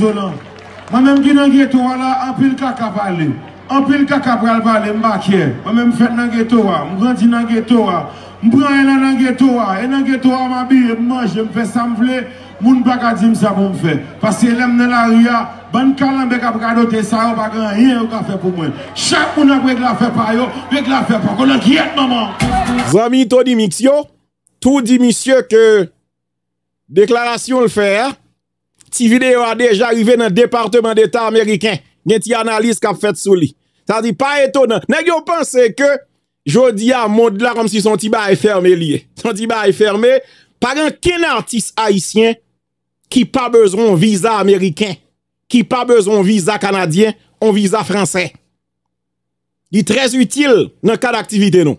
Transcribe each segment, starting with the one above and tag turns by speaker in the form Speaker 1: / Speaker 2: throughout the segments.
Speaker 1: isolant. Moi-même, qui dans ghetto, là, en pile caca parler. En pile caca pral parler, m'baquier. Moi-même, fait dans ghetto, je grandis dans ghetto, je prends dans ghetto, et dans ghetto, je m'habille, je mange, je fais ça, je Moun pa ka di msa pou m Parce que l'aime nan la rue, ban calambe be ka pradote ça, on pa grand rien yo ka fè pou mwen. Chak moun ap wèk la fè pa yo, wèk la fè pa konan ki maman. Zami to di miksyo, tou di misye ke deklarasyon l fè, Ti videyo a deja rive nan Departement d'Etat Ameriken, gen ti analis kap fet sou li. Sa di pa eto nan, neg yo pense ke jodi a mond la ram si son ti ba e ferme li e. Son ti ba e ferme, pa gen ken artis Haitien ki pa bezon visa Ameriken, ki pa bezon visa Kanadyen, ou visa Fransen. Di trez util nan ka d'aktivite nou.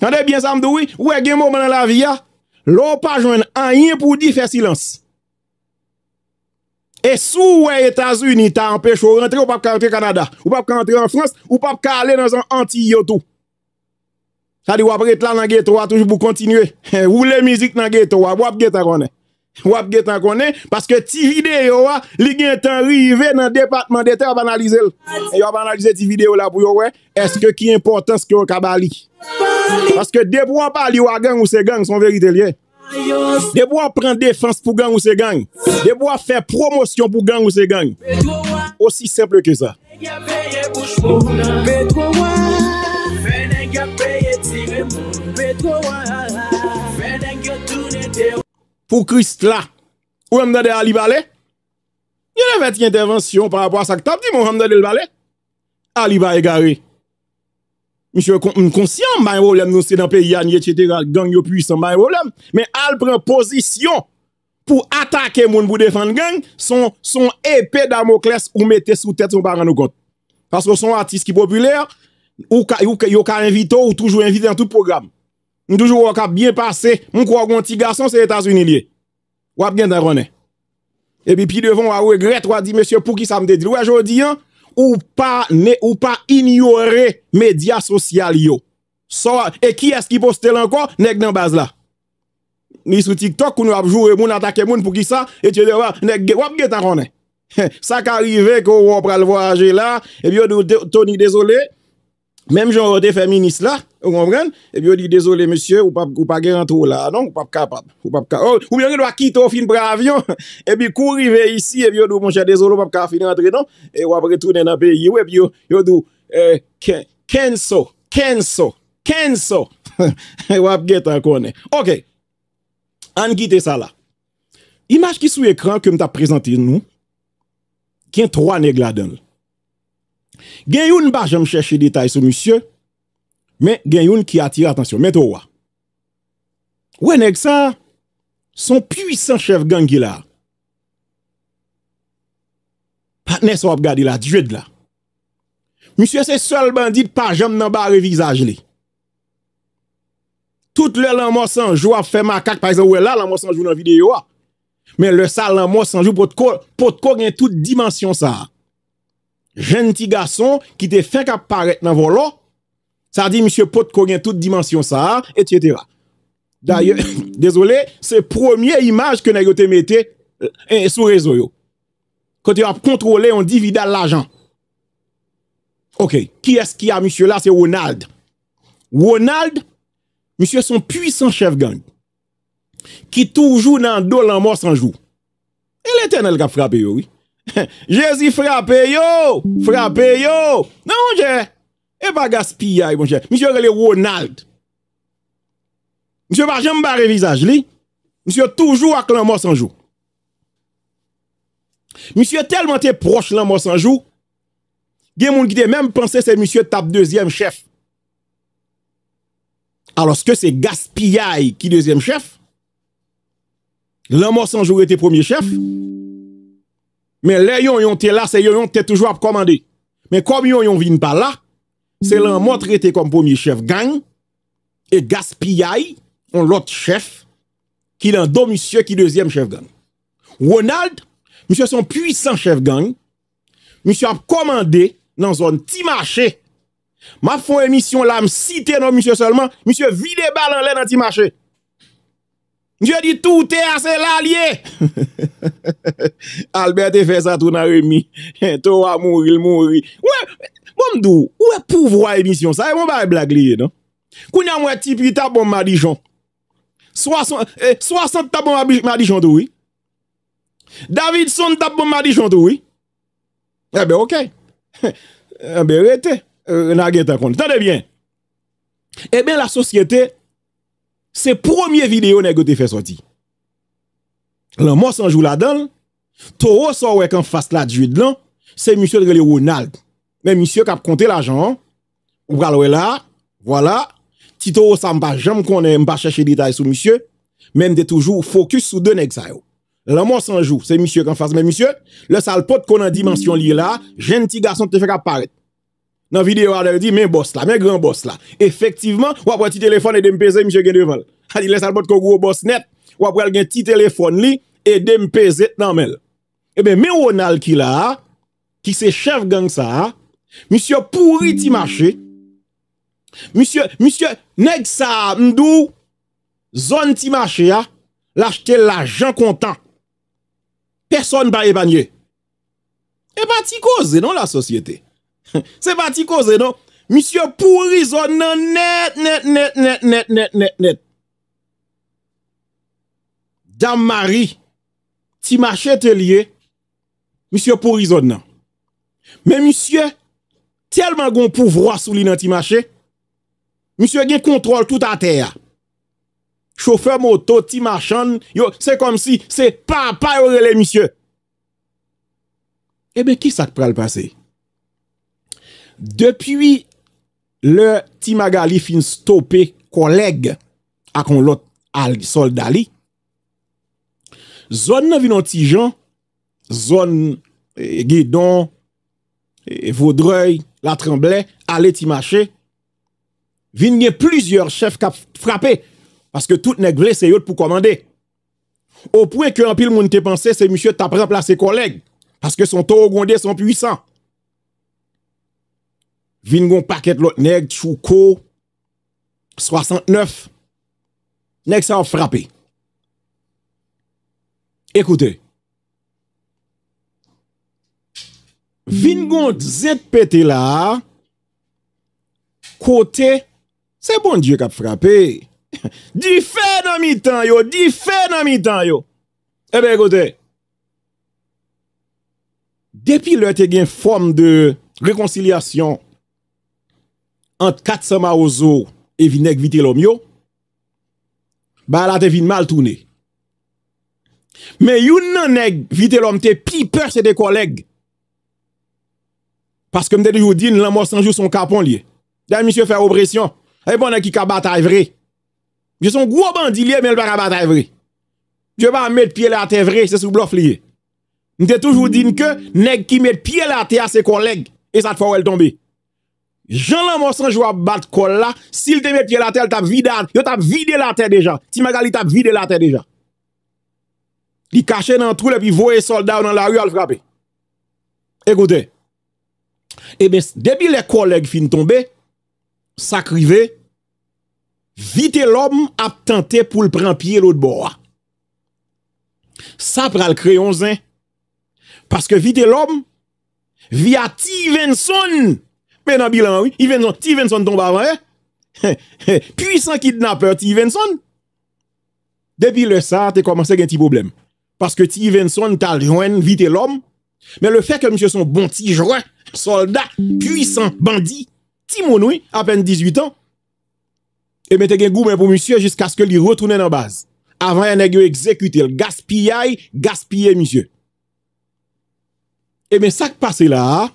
Speaker 1: Kande bien sa mdoui? Ou e gen mouman nan la viya? Lò pa jwen an yin pou di fè silans. E sou ou e Etasunita an pech ou rentre ou pap ka rentre Kanada. Ou pap ka rentre an Frans. Ou pap ka ale nan zon Antiyo tou. Sa di wap re tla nan geto wap touj pou kontinye. Ou le mizik nan geto wap. Wap geta kone. Wap ge tan konen Paske ti video yo a Li gen tan rive nan departman de te a banalize E yo a banalize ti video la pou yo we Eske ki importan skyo kabali Paske debwa pa li wagan ou se gang Son veri telien Debwa pren defans pou gang ou se gang Debwa fe promosyon pou gang ou se gang Osisemple ke sa Petro wa Fene gya peye tire moun Fou krist la, ou hamdade Ali Bale, yon evet ki intervensyon par apwa sak tabdi moun hamdade le Bale. Ali Bale gare. Mishwe m konsyon m bayen volem nou se nan peyi anye chete gang yo pwisan m bayen volem. Men al pren posisyon pou atake moun pou defan gang, son epè Damocles ou mette sou tèt son paranoukot. Paske son atis ki popüler, yo ka invito ou toujou invite an tout program. Mwen toujou wak ap byen pase, mwen kwa gwen ti gason se Etasunilye. Wap gen ta rone. Epi pi devon wak ouwe gret wak di, monsye pou ki sa mde di. Waj ou di an, ou pa ignore media sosyal yo. So, e ki eski poste lanko, nek nan baz la. Ni sou TikTok, koun wap jowe moun, atake moun pou ki sa, eti wap gen ta rone. Sa ka rive, kou wap pral waje la, epi wak nou Tony desole. Mem joun ode feminist la, ou ngomren, epi ou di, desole monsye, ou pa ge rentrou la, non? Ou pa pa ka, ou pa pa ka. Ou mi ange do akito fin bra avyon, epi kou rive isi, epi ou do, monsye, desolo, pa pa ka fin rentre, non? Epi ou ap re trounen api yi, ou epi ou, epi ou do, kenso, kenso, kenso. Epi ou ap get an konen. Ok, an gite sa la. Imaj ki sou ekran ke mta prezantin nou, ken 3 neg la denl. Gen yon ba jom chèche detay sou monsye Men gen yon ki atire atensyon Men to wwa Wè neg sa Son pwisan chèv gangi la Patnes wap gadi la, djwed la Monsye se sol bandit pa jom nan ba revizaj li Tout lè lan monsan jou a fè makak Par exemple wè la lan monsan jou nan videyo Men lè sa lan monsan jou potkò Potkò gen tout dimensyon sa jenti gason ki te fèk ap paret nan vo lo, sa di M. Potko gen tout dimensyon sa, et yeteva. Da ye, mm. dezole, se promye imaj ke nan yo te mette, euh, eh, sou rezo yo. Kote yo ap kontrole, on divida l'ajan. Ok, ki es ki a M. la, se Ronald. Ronald, M. son pwisan chef gang, ki toujou nan do lan mòs anjou. El eten el kap frape yo, oui. Jésus frappe yo, frappe yo. Non, mon Dieu. Et eh, pas gaspiller, mon Dieu. Monsieur le Ronald. Monsieur pas jamais barré visage, lui. Monsieur toujours avec l'amour sans jour. Monsieur tellement t'es proche l'amour sans jour. Gen moun qui même pensé c'est monsieur tape deuxième chef. Alors ce que c'est gaspiller qui deuxième chef. L'amour sans jour était premier chef. Men le yon yon te la, se yon yon te toujwa ap komande. Men kom yon yon vin pa la, se lan motre te kompo mi chef gang, e gaspiyay, an lot chef, ki lan do misye ki deuxième chef gang. Ronald, misye son puisan chef gang, misye ap komande nan zon ti mache. Ma fon emisyon la, msite nan misye solman, misye vide balan len nan ti mache. Njè di toutè asè l'alye. Albert e fè sa tou nan remi. Tou a mouri, l'mouri. Ouè, mwè bon, mdou, ouè pou vwa emisyon sa? E bon, mwè mwè blag liye, non? Kounè mwen tipi tap bon madijon? Soasante eh, tap bon madijon toui? David son tap bon madijon toui? Ebe, eh ok. Ebe, ouè te? Nage ta kon. Tade bien. Ebe, eh la sosyete... Se promye videyo ne go te fe soti. Lan mons anjou la dan, to ou sa wek an fas la djid lan, se mons yo dre le ou nal. Men mons yo kap konte la jan, ou galwe la, wala, ti to ou sa mba jam konen mba chache detay sou mons yo, men de toujou fokus sou den ek zayou. Lan mons anjou, se mons yo kan fas, men mons yo, le salpot konen dimensyon li la, jen ti gason te fe kap paret. Nan videyo a dewe di, men boss la, men gran boss la. Efektivman, wap wap ti telefon e dem pese, msye gen devan. A di, lè sa bot kogou wap boss net, wap wap gen ti telefon li, e dem pese nan men. Ebe, men wonal ki la, ki se chef gang sa, msye pouri ti mache, msye, msye, neg sa mdou, zon ti mache, msye, la jte la jen kontan. Person ba e banye. Eba ti koze, non la sosyete. Se pa ti koze nou, misye pou rizon nan net, net, net, net, net, net, net. Dam mari, ti machè te liye, misye pou rizon nan. Me misye, telman gon pou vro asou li nan ti machè, misye gen kontrol tout a teya. Choufe moto ti machè, yo, se kom si, se pa, pa yo rele misye. Ebe, ki sa te prel paseye? Depi le ti magali fin stope koleg akon lot soldali, zon nan vin an ti jan, zon e, Gidon, e, Vaudreuil, Latremblay, Ale Timache, vin nye plizior chef kap frape, paske tout nek vle se yot pou komande. Ou pouen ki an pil moun te panse, se mishyo tapre a plase koleg, paske son to ou gonde son puisan. Vin goun paket lot neg chou ko 69 Neg sa ou frape Ekoute Vin goun zet pete la Kote Se bon diek ap frape Di fe nan mi tan yo Di fe nan mi tan yo Ebe eh ekote Depi lò te gen form de Rekonsilyasyon ant kat sema ou zo, evi neg vitel om yo, ba la te vin mal toune. Me yon nan neg vitel om, te pi per se de koleg. Paske mte toujou din, nan mwos anjou son kapon liye. Da misyo fè opresyon, evi mwos nan e ki kap batay vre. Vi son gwo bandilye, men l barabatay vre. Je ba met pye la te vre, se sou blof liye. Mte toujou din ke, neg ki met pye la te a se koleg, e sa te fawel tombe. Jan lan monsan jwa bat kol la, si l te met yon la ten, yo tap vide la ten deja. Ti magal, yon tap vide la ten deja. Li kache nan troule, pi voye soldao nan la ryo al frape. Ekote, ebe, debi le koleg fin tombe, sa krive, vite l om ap tante pou l pran piye l ot bo a. Sa pral kreyon zan, paske vite l om, vi a ti ven son, nan bilan wè, ivenson, ti ivenson ton bavan wè he, he, puisan kidnapper ti ivenson depi le sa te komanse gen ti problem paske ti ivenson tal jwen vite lom, men le fe ke msè son bon ti jwen, soldat puisan, bandi, ti mon wè apen 18 an e men te gen goumen pou msè jisk aske li rotounen nan baz, avan yon egyo ekzekute, gaspiyay, gaspiyay msè e men sak pase la ha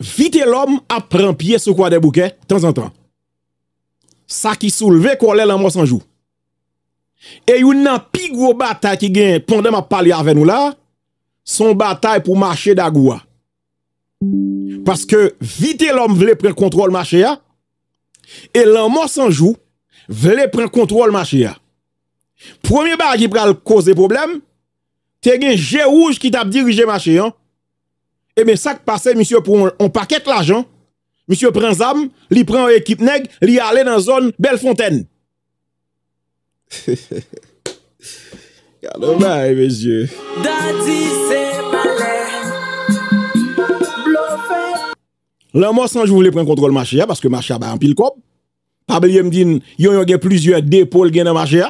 Speaker 1: Vite l'om apren piye soukwa de bouke, tan zan tan. Sa ki souleve kwa le l'anman sanjou. E yon nan pi gwo batay ki gen pandem apal ya ven ou la, son batay pou mache da gwa. Paske vite l'om vle pre kontrol mache ya, e l'anman sanjou vle pre kontrol mache ya. Premier bar ki pral kose problem, te gen jè ouj ki tap dirije mache ya an. Eh bien, ça qui passe, monsieur, pour on, paquette l'argent. Monsieur prend zam, il prend équipe nègre, il allait dans la zone Bellefontaine. Gardez eh, mal, monsieur. Daddy, Là, sans je voulais prendre contrôle marché, hein, parce que marché a ah, bah, en pile cob. Pas oublier me dire, yon yon plusieurs dépôts dans le marché.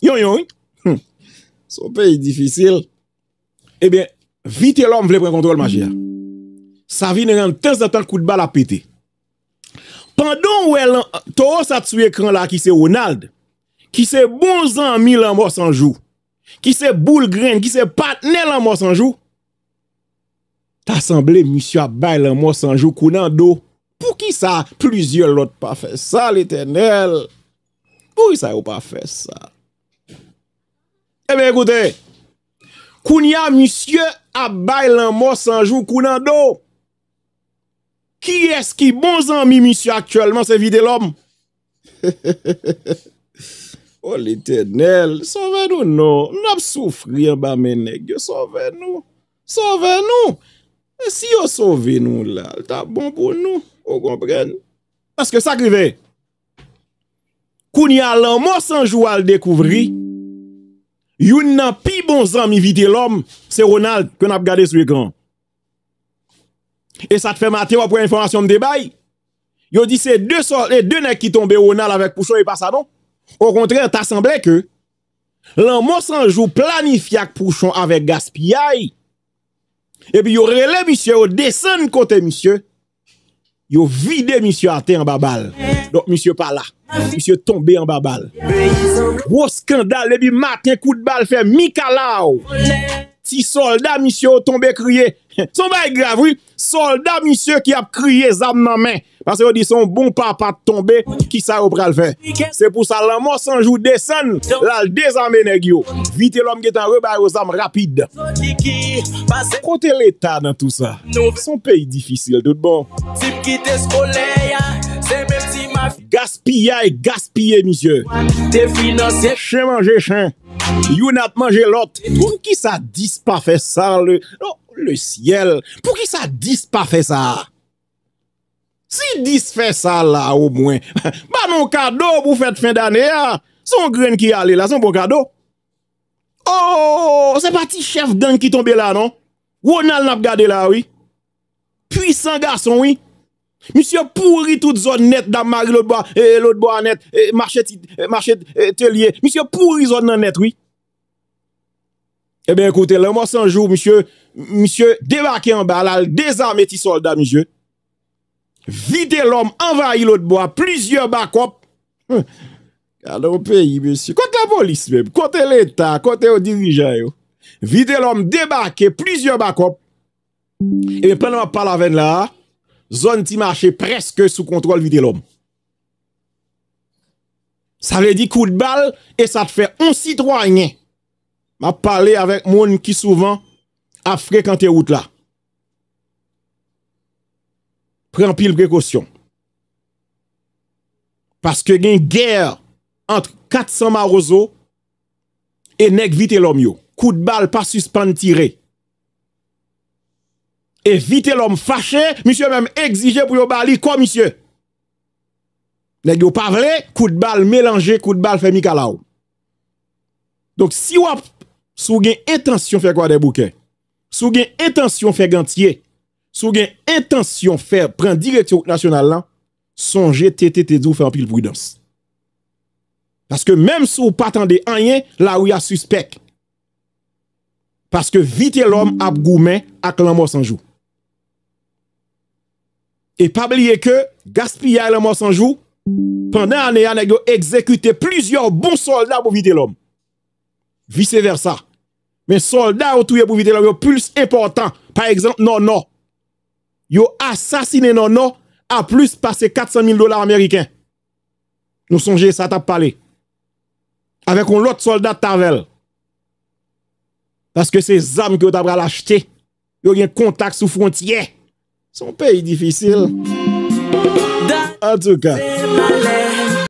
Speaker 1: Yon ah. yon. Hum. Son pays difficile. Eh bien, vite l'homme voulait prendre contrôle marché. Hein. sa vin bon nan yon tens de tal kout bal apete. Pandon ou el an, to os sa tsu ekran la ki se Ronald, ki se bonzan mi l'anmorsanjou, ki se boulegren, ki se patnen l'anmorsanjou, ta semble misyo abay l'anmorsanjou kounan do, pou ki sa, plizye l'ot pa fe sa l'eternel, pou ki sa yo pa fe sa. Ebe ekoute, koun ya misyo abay l'anmorsanjou kounan do, Ki eski bon zanmi misyo aktuelman se vide l'om? O oh, l'eternel, sove nou non. nou. Nou ap soufri yon ba menek. Yo sove nou. Sove nou. Si yo sove nou lal, ta bon pou nou. O kompren. Paske sakri ve. Kouni alan monsanjou al dekouvri. You nan pi bon zanmi vide l'om. Se Ronald koun ap gade sou ekran. E sa te fe mater wapwen informasyon mde bay Yo di se de nek ki tombe O nal avek Pouchon e pa sa don O kontre, ta semble ke Lan monsan jou planifiak Pouchon Avek Gaspiay E bi yo rele misye Yo desen kote misye Yo vide misye ate en babal Dok misye pa la Misye tombe en babal Wos skandal e bi maten kou de bal Fe Mikalaw Olè Ti solda misyo ou tombe kriye. Son bay grav, wou. Solda misyo ki ap kriye zan nan men. Pansè wou di son bon papa tombe ki sa ou pral ven. Se pou sa lan monsanjou desen, lal dezan men e gyo. Vite lom getan rebay ou zan rapide. Kote l'Etat nan tout sa. Son peyi difisil, dout bon. Gaspiya e gaspiye, misyo. Chè manje chè. You not manje lot Pou ki sa dis pa fe sa le? Le siel Pou ki sa dis pa fe sa? Si dis fe sa la ou mwen Ba non kado pou fet fin d'ane ya ah. Son gren ki ale la, son bon kado Oh, se pati chef gang ki tombe la non? Ronald nap gade la oui Puissant gason oui Monsieur pourri tout zone net Damari l'ot bo eh, anet eh, Marche eh, telier Monsieur pourri zone net oui Ebe, eh ekoute, lè mò sanjou, monsye, monsye, débake yon bal, al dezame ti soldat, monsye. Vide lòm, anva yi lòt bo a, plizye bakop. Kade mò peyi, monsye, kote la polis, mèm, kote l'Etat, kote yon dirijan, yo. Vide lòm, débake, eh plizye bakop. Ebe, plè nan pa la ven la, zon ti mache preske sou kontrol vide lòm. Sa ve di kou d'bal, e sa te fè on sitwanyen. a pale avèk moun ki souvan a frekante wout la. Pren pil prekosyon. Paske gen gèr antre 400 maroso e neg vite lòm yo. Kout bal pa suspan tire. E vite lòm fache, misyo mèm egzije pou yo bali, ko misyo? Neg yo pavle, kout bal melange, kout bal fè mi kalaw. Donk si wap Sou gen etansyon fè kwa de bouken Sou gen etansyon fè gantye Sou gen etansyon fè Pren direktyouk nasyonal lan Sonje tete te zou fè anpil pou idans Paske menm sou patande anyen La ou ya suspek Paske vite lom ap goumen Ak lan mò sanjou E pabliye ke Gaspi ya lan mò sanjou Pendan ane ane yo ekzekute Plizyon bon solda pou vite lom vice versa. Men soldat ou touye pou vide lò, yo plus important. Par exemple, Nono. Yo asasine Nono, a plus pase 400 000 dolar Ameriken. Nou sonje, sa tap pale. Avek ou lot soldat tavel. Paske se zam ki yo tap bral achete, yo gen kontak sou frontye. Son peyi difisil. En tou ka.